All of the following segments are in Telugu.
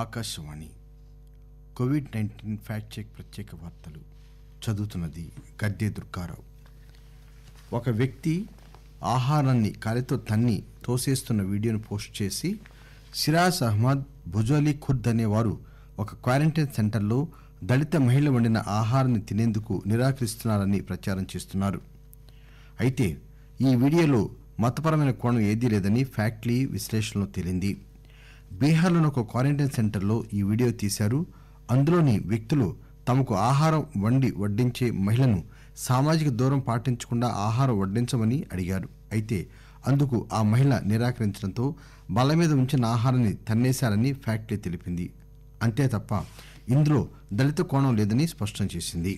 Akashvani Covid nineteen fact check ప్రత్యేక వార్తలు చదువుతున్నది గద్దె దుర్గారావు ఒక వ్యక్తి ఆహారాన్ని కాలితో తన్ని తోసేస్తున్న వీడియోను పోస్ట్ చేసి సిరాజ్ అహ్మద్ భుజోలీ ఖుర్ద్ అనేవారు ఒక క్వారంటైన్ సెంటర్లో దళిత మహిళ వండిన ఆహారాన్ని తినేందుకు నిరాకరిస్తున్నారని ప్రచారం చేస్తున్నారు అయితే ఈ వీడియోలో మతపరమైన కోణం ఏదీ లేదని ఫ్యాక్టరీ విశ్లేషణలో తేలింది బీహార్లోని ఒక క్వారంటైన్ సెంటర్లో ఈ వీడియో తీశారు అందులోని వ్యక్తులు తమకు ఆహారం వండి వడ్డించే మహిళను సామాజిక దూరం పాటించకుండా ఆహారం వడ్డించమని అడిగారు అయితే అందుకు ఆ మహిళ నిరాకరించడంతో బల్ల మీద ఉంచిన ఆహారాన్ని తన్నేశారని ఫ్యాక్టరీ తెలిపింది అంతే తప్ప ఇందులో దళిత కోణం లేదని స్పష్టం చేసింది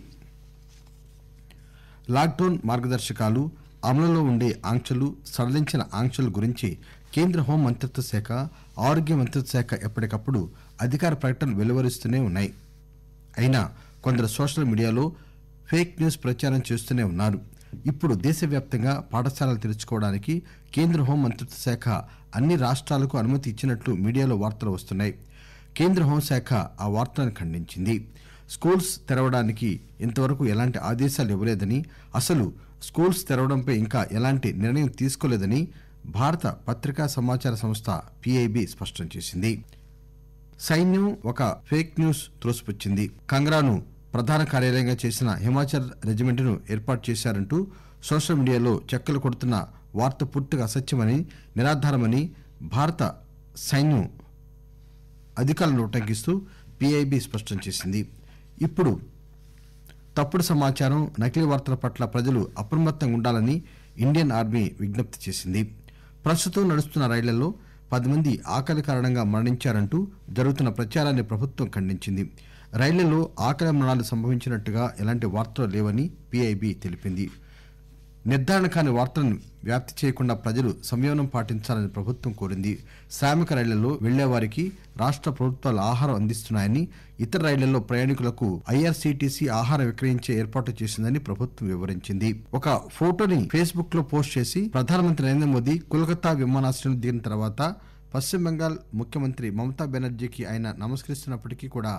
లాక్డౌన్ మార్గదర్శకాలు అమలులో ఉండే ఆంక్షలు సడలించిన ఆంక్షల గురించి కేంద్ర హోం మంత్రిత్వ శాఖ ఆరోగ్య మంత్రిత్వ శాఖ ఎప్పటికప్పుడు అధికార ప్రకటనలు వెలువరిస్తూనే ఉన్నాయి అయినా కొందరు సోషల్ మీడియాలో ఫేక్ న్యూస్ ప్రచారం చేస్తూనే ఉన్నారు ఇప్పుడు దేశవ్యాప్తంగా పాఠశాలలు తెరుచుకోవడానికి కేంద్ర హోం మంత్రిత్వ శాఖ అన్ని రాష్ట్రాలకు అనుమతి ఇచ్చినట్లు మీడియాలో వార్తలు వస్తున్నాయి కేంద్ర హోంశాఖ ఆ వార్తలను ఖండించింది స్కూల్స్ తెరవడానికి ఇంతవరకు ఎలాంటి ఆదేశాలు ఇవ్వలేదని అసలు స్కూల్స్ తెరవడంపై ఇంకా ఎలాంటి నిర్ణయం తీసుకోలేదని భారత పత్రికా సమాచార సంస్థ పిఐబి స్పష్టం చేసింది సైన్యం ఒక ఫేక్ న్యూస్ త్రోసిపుచ్చింది కంగ్రాను ప్రధాన కార్యాలయంగా చేసిన హిమాచల్ రెజిమెంట్ను ఏర్పాటు చేశారంటూ సోషల్ మీడియాలో చెక్కలు కొడుతున్న వార్త పూర్తిగా అసత్యమని నిరాధారమని భారత సైన్యం అధికారులను ఉటంకిస్తూ పిఐబి స్పష్టం చేసింది ఇప్పుడు తప్పుడు సమాచారం నకిలీ వార్తల పట్ల ప్రజలు అప్రమత్తంగా ఉండాలని ఇండియన్ ఆర్మీ విజ్ఞప్తి చేసింది ప్రస్తుతం నడుస్తున్న రైళ్లలో పది మంది ఆకలి కారణంగా మరణించారంటూ జరుగుతున్న ప్రచారాన్ని ప్రభుత్వం ఖండించింది రైళ్లలో ఆకలి మరణాలు సంభవించినట్టుగా ఎలాంటి వార్తలు లేవని పీఐబీ తెలిపింది నిర్దారణ కాని వార్తలను వ్యాప్తి చేయకుండా ప్రజలు సంయమనం పాటించాలని ప్రభుత్వం కోరింది శ్రామిక రైళ్లలో వెళ్లేవారికి రాష్ట ప్రభుత్వాలు ఆహారం అందిస్తున్నాయని ఇతర రైళ్లలో ప్రయాణికులకు ఐఆర్సీటీసీ ఆహారం విక్రయించే ఏర్పాటు చేసిందని ప్రభుత్వం వివరించింది ఒక ఫోటోని ఫేస్బుక్ లో పోస్ట్ చేసి ప్రధానమంత్రి నరేంద్ర మోదీ కోల్కతా విమానాశ్రయం దిగిన తర్వాత పశ్చిమ బెంగాల్ ముఖ్యమంత్రి మమతా బెనర్జీకి ఆయన నమస్కరిస్తున్నప్పటికీ కూడా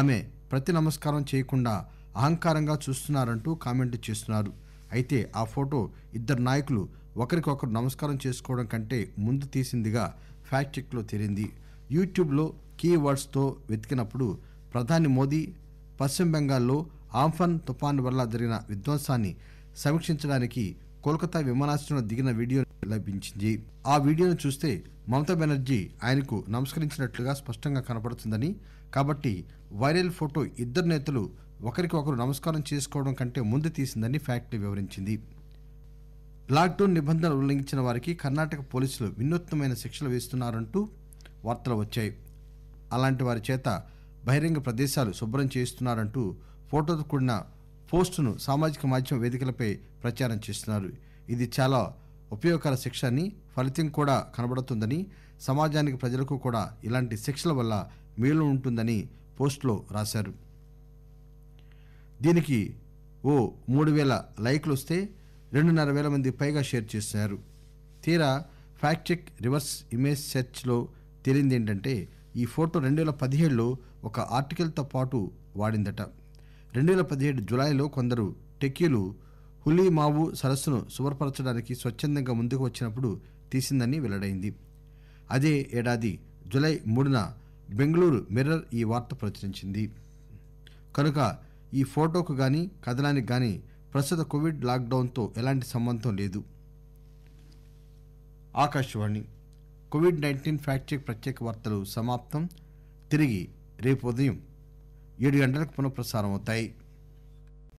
ఆమె ప్రతి నమస్కారం చేయకుండా అహంకారంగా చూస్తున్నారంటూ కామెంట్ చేస్తున్నారు అయితే ఆ ఫోటో ఇద్దరు నాయకులు ఒకరికొకరు నమస్కారం చేసుకోవడం కంటే ముందు తీసిందిగా ఫ్యాక్ట్ చెక్లో తేలింది యూట్యూబ్లో కీ వర్డ్స్తో వెతికినప్పుడు ప్రధాని మోదీ పశ్చిమ బెంగాల్లో ఆంఫన్ తుఫాన్ వల్ల జరిగిన విధ్వంసాన్ని సమీక్షించడానికి కోల్కతా విమానాశ్రయంలో దిగిన వీడియో లభించింది ఆ వీడియోను చూస్తే మమతా బెనర్జీ ఆయనకు నమస్కరించినట్లుగా స్పష్టంగా కనపడుతుందని కాబట్టి వైరల్ ఫోటో ఇద్దరు నేతలు ఒకరికి ఒకరు నమస్కారం చేసుకోవడం కంటే ముందు తీసిందని ఫ్యాక్టరీ వివరించింది లాక్డౌన్ నిబంధనలు ఉల్లంఘించిన వారికి కర్ణాటక పోలీసులు వినూత్నమైన శిక్షలు వేస్తున్నారంటూ వార్తలు వచ్చాయి అలాంటి వారి చేత బహిరంగ ప్రదేశాలు శుభ్రం చేయిస్తున్నారంటూ ఫోటోతో కూడిన పోస్టును సామాజిక మాధ్యమ వేదికలపై ప్రచారం చేస్తున్నారు ఇది చాలా ఉపయోగకర శిక్ష అని ఫలితం కూడా కనబడుతుందని సమాజానికి ప్రజలకు కూడా ఇలాంటి శిక్షల వల్ల మేలు ఉంటుందని పోస్టులో రాశారు దీనికి ఓ మూడు వేల లైక్లు వస్తే రెండున్నర వేల మంది పైగా షేర్ చేశారు తీరా ఫ్యాక్ట్ చెక్ రివర్స్ ఇమేజ్ సెర్చ్లో ఏంటంటే ఈ ఫోటో రెండు వేల పదిహేడులో ఒక ఆర్టికల్తో పాటు వాడిందట రెండు వేల పదిహేడు జులైలో కొందరు టెక్కీలు హులీ మావు సరస్సును శుభ్రపరచడానికి స్వచ్ఛందంగా ముందుకు వచ్చినప్పుడు తీసిందని వెల్లడైంది అదే ఏడాది జులై మూడున బెంగళూరు మిర్రర్ ఈ వార్త ప్రచురించింది కనుక ఈ ఫోటోకు గాని కథనానికి గాని ప్రస్తుత కోవిడ్ లాక్డౌన్తో ఎలాంటి సంబంధం లేదు Akashvani Covid nineteen fact check ప్రత్యేక వార్తలు సమాప్తం తిరిగి రేపు ఉదయం ఏడు గంటలకు పునఃప్రసారం అవుతాయి